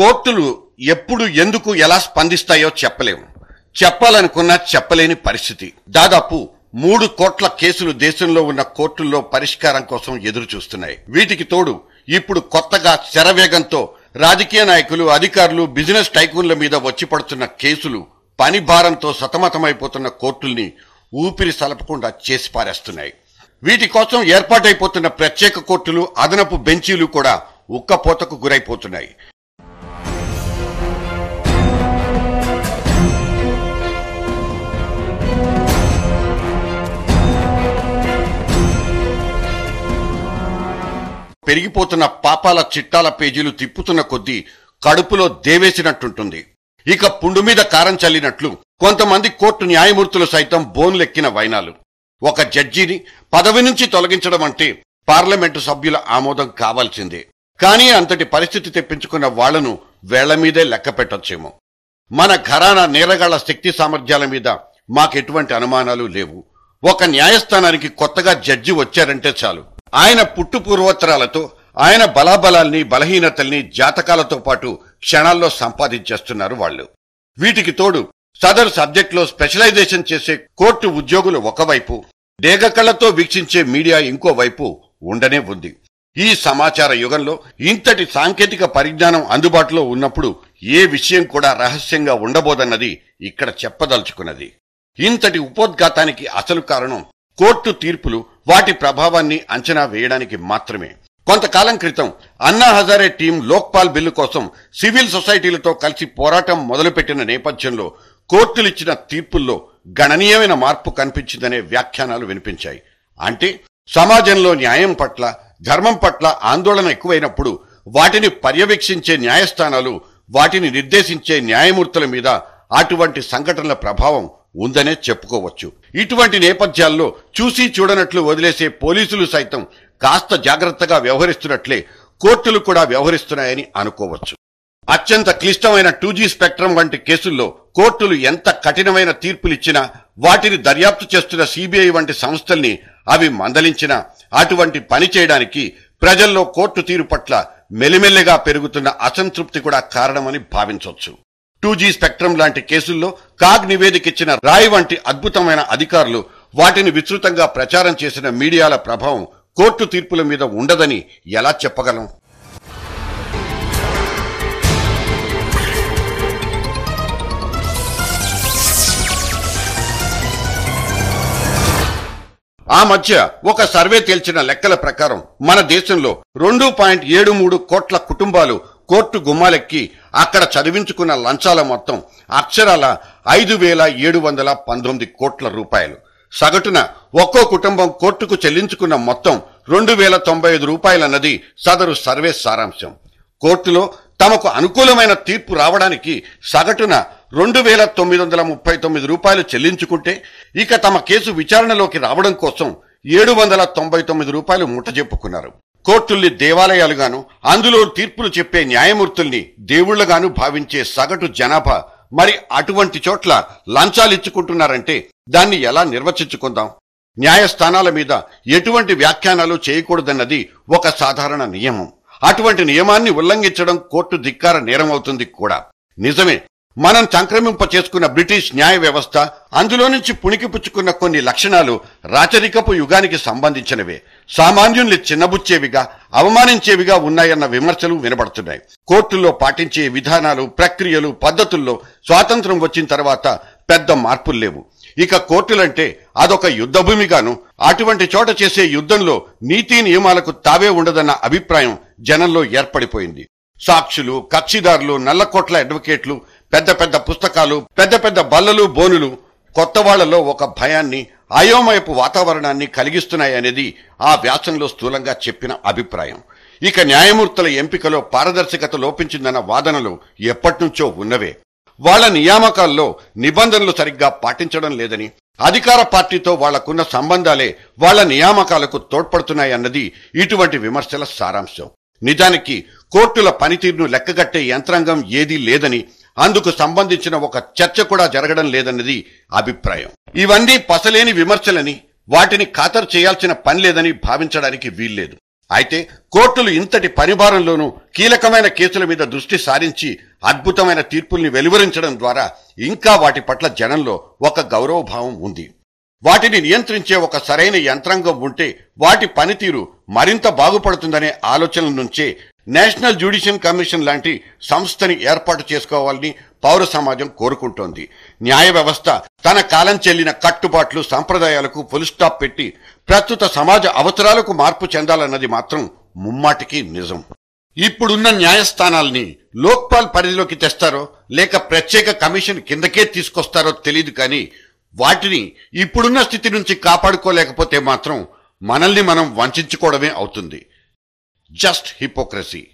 కోర్టులు ఎప్పుడు ఎందుకు ఎలా స్పందిస్తాయో చెప్పలేము చెప్పాలనుకున్నా చెప్పలేని పరిస్థితి దాదాపు మూడు కోట్ల కేసులు దేశంలో ఉన్న కోర్టుల్లో పరిష్కారం కోసం ఎదురు చూస్తున్నాయి వీటికి తోడు ఇప్పుడు కొత్తగా శరవేగంతో రాజకీయ నాయకులు అధికారులు బిజినెస్ టైకూన్ల మీద వచ్చి పడుతున్న కేసులు పని భారంతో సతమతమైపోతున్న కోర్టుల్ని ఊపిరి సలపకుండా చేసి పారేస్తున్నాయి వీటి కోసం ఏర్పాటైపోతున్న ప్రత్యేక కోర్టులు అదనపు బెంచీలు కూడా ఉక్కపోతకు గురైపోతున్నాయి పెరిగిపోతున్న పాపాల చిట్టాల పేజీలు తిప్పుతున్న కొద్దీ కడుపులో దేవేసినట్టుంటుంది ఇక పుండు మీద కారం చల్లినట్లు కొంతమంది కోర్టు న్యాయమూర్తులు సైతం బోన్లెక్కిన వైనాలు ఒక జడ్జిని పదవి నుంచి తొలగించడం అంటే పార్లమెంటు సభ్యుల ఆమోదం కావాల్సిందే కానీ అంతటి పరిస్థితి తెప్పించుకున్న వాళ్లను వేళ్ల మీదే లెక్క పెట్టొచ్చేమో మన ఘరాన నేరగాళ్ల శక్తి సామర్థ్యాల మీద మాకెటువంటి అనుమానాలు లేవు ఒక న్యాయస్థానానికి కొత్తగా జడ్జి వచ్చారంటే చాలు ఆయన పుట్టు పూర్వోత్తరాలతో ఆయన బలాబలాల్ని బలహీనతల్ని జాతకాలతో పాటు క్షణాల్లో సంపాదించేస్తున్నారు వాళ్ళు వీటికి తోడు సదర్ సబ్జెక్ట్లో స్పెషలైజేషన్ చేసే కోర్టు ఉద్యోగులు ఒకవైపు డేగకళ్లతో వీక్షించే మీడియా ఇంకోవైపు ఉండనే ఉంది ఈ సమాచార యుగంలో ఇంతటి సాంకేతిక పరిజ్ఞానం అందుబాటులో ఉన్నప్పుడు ఏ విషయం కూడా రహస్యంగా ఉండబోదన్నది ఇక్కడ చెప్పదలుచుకున్నది ఇంతటి ఉపోద్ఘాతానికి అసలు కారణం కోర్టు తీర్పులు వాటి ప్రభావాన్ని అంచనా వేయడానికి మాత్రమే కొంతకాలం క్రితం అన్నా హజారే టీం లోక్పాల్ బిల్లు కోసం సివిల్ సొసైటీలతో కలిసి పోరాటం మొదలుపెట్టిన నేపథ్యంలో కోర్టులిచ్చిన తీర్పుల్లో గణనీయమైన మార్పు కనిపించిందనే వ్యాఖ్యానాలు వినిపించాయి అంటే సమాజంలో న్యాయం పట్ల ధర్మం పట్ల ఆందోళన ఎక్కువైనప్పుడు వాటిని పర్యవేక్షించే న్యాయస్థానాలు వాటిని నిర్దేశించే న్యాయమూర్తుల మీద అటువంటి సంఘటనల ప్రభావం ఉందనే చెప్పుకోవచ్చు ఇటువంటి నేపథ్యాల్లో చూసి చూడనట్లు వదిలేసే పోలీసులు సైతం కాస్త జాగ్రత్తగా వ్యవహరిస్తున్నట్లే కోర్టులు కూడా వ్యవహరిస్తున్నాయని అనుకోవచ్చు అత్యంత క్లిష్టమైన టూజీ స్పెక్ట్రం వంటి కేసుల్లో కోర్టులు ఎంత కఠినమైన తీర్పులిచ్చినా వాటిని దర్యాప్తు చేస్తున్న సిబిఐ వంటి సంస్థల్ని అవి మందలించినా అటువంటి పని చేయడానికి ప్రజల్లో కోర్టు తీరు పట్ల మెలిమెల్లెగా పెరుగుతున్న అసంతృప్తి కూడా కారణమని భావించవచ్చు టూ జీ స్పెక్ట్రమ్ లాంటి కేసుల్లో కాగ్ నివేదిక ఇచ్చిన రాయ్ వంటి అద్భుతమైన అధికారులు వాటిని విస్తృతంగా ప్రచారం చేసిన మీడియాల ప్రభావం కోర్టు తీర్పుల మీద ఉండదని ఎలా చెప్పగలం ఆ మధ్య ఒక సర్వే తేల్చిన లెక్కల ప్రకారం మన దేశంలో రెండు పాయింట్ ఏడు మూడు కోట్ల కుటుంబాలు కోర్టు గుమ్మాలెక్కి అక్కడ చదివించుకున్న లంచాల మొత్తం అక్షరాల ఐదు వేల ఏడు వందల పంతొమ్మిది కోట్ల రూపాయలు సగటున ఒక్కో కుటుంబం కోర్టుకు చెల్లించుకున్న మొత్తం రెండు వేల తొంభై ఐదు రూపాయలన్నది సదరు సర్వే సారాంశం కోర్టులో తమకు అనుకూలమైన తీర్పు రావడానికి సగటున రెండు వేల తొమ్మిది వందల ముప్పై తొమ్మిది రూపాయలు చెల్లించుకుంటే ఇక తమ కేసు విచారణలోకి రావడం కోసం ఏడు వందల తొంభై తొమ్మిది రూపాయలు ముట్టజెప్పుకున్నారు కోర్టుల్ని దేవాలయాలుగాను అందులో తీర్పులు చెప్పే న్యాయమూర్తుల్ని దేవుళ్లగాను భావించే సగటు జనాభా మరి అటువంటి చోట్ల లంచాలు ఇచ్చుకుంటున్నారంటే దాన్ని ఎలా నిర్వచించుకుందాం న్యాయస్థానాల మీద ఎటువంటి వ్యాఖ్యానాలు చేయకూడదన్నది ఒక సాధారణ నియమం అటువంటి నియమాన్ని ఉల్లంఘించడం కోర్టు ధిక్కార నేరమవుతుంది కూడా నిజమే మనం సంక్రమింప చేసుకున్న బ్రిటిష్ న్యాయ వ్యవస్థ అందులో నుంచి పుణికిపుచ్చుకున్న కొన్ని లక్షణాలు రాచరికపు యుగానికి సంబంధించినవే సామాన్యుల్ని చిన్నబుచ్చేవిగా అవమానించేవిగా ఉన్నాయన్న విమర్శలు వినబడుతున్నాయి కోర్టుల్లో పాటించే విధానాలు ప్రక్రియలు పద్ధతుల్లో స్వాతంత్రం వచ్చిన తర్వాత పెద్ద మార్పులు లేవు ఇక కోర్టులంటే అదొక యుద్ధభూమిగాను అటువంటి చోట చేసే యుద్ధంలో నీతి నియమాలకు తావే ఉండదన్న అభిప్రాయం జనంలో ఏర్పడిపోయింది సాక్షులు కక్షిదారులు నల్లకోట్ల అడ్వకేట్లు పెద్ద పెద్ద పుస్తకాలు పెద్ద పెద్ద బల్లలు బోనులు కొత్త వాళ్లలో ఒక భయాన్ని అయోమయపు వాతావరణాన్ని కలిగిస్తున్నాయనేది ఆ వ్యాసంలో స్థూలంగా చెప్పిన అభిప్రాయం ఇక న్యాయమూర్తుల ఎంపికలో పారదర్శకత లోపించిందన్న వాదనలు ఎప్పటినుంచో ఉన్నవే వాళ్ల నియామకాల్లో నిబంధనలు సరిగ్గా పాటించడం లేదని అధికార పార్టీతో వాళ్లకున్న సంబంధాలే వాళ్ల నియామకాలకు తోడ్పడుతున్నాయన్నది ఇటువంటి విమర్శల సారాంశం నిజానికి కోర్టుల పనితీరును లెక్కగట్టే యంత్రాంగం ఏదీ లేదని అందుకు సంబంధించిన ఒక చర్చ కూడా జరగడం లేదన్నది అభిప్రాయం ఇవన్నీ పసలేని విమర్శలని వాటిని ఖాతరు చేయాల్సిన పని లేదని భావించడానికి వీల్లేదు అయితే కోర్టులు ఇంతటి పరిభారంలోనూ కీలకమైన కేసుల మీద దృష్టి సారించి అద్భుతమైన తీర్పుల్ని వెలువరించడం ద్వారా ఇంకా వాటి పట్ల జనంలో ఒక గౌరవభావం ఉంది వాటిని నియంత్రించే ఒక సరైన యంత్రాంగం ఉంటే వాటి పనితీరు మరింత బాగుపడుతుందనే ఆలోచన నుంచే నేషనల్ జ్యుడిషియల్ కమిషన్ లాంటి సంస్థని ఏర్పాటు చేసుకోవాలని పౌర సమాజం కోరుకుంటోంది న్యాయ వ్యవస్థ తన కాలం చెల్లిన కట్టుబాట్లు సాంప్రదాయాలకు స్టాప్ పెట్టి ప్రస్తుత సమాజ అవసరాలకు మార్పు చెందాలన్నది మాత్రం ముమ్మాటికి నిజం ఇప్పుడున్న న్యాయస్థానాల్ని లోక్పాల్ పరిధిలోకి తెస్తారో లేక ప్రత్యేక కమిషన్ కిందకే తీసుకొస్తారో తెలియదు కానీ వాటిని ఇప్పుడున్న స్థితి నుంచి కాపాడుకోలేకపోతే మాత్రం మనల్ని మనం వంచుకోవడమే అవుతుంది just hypocrisy.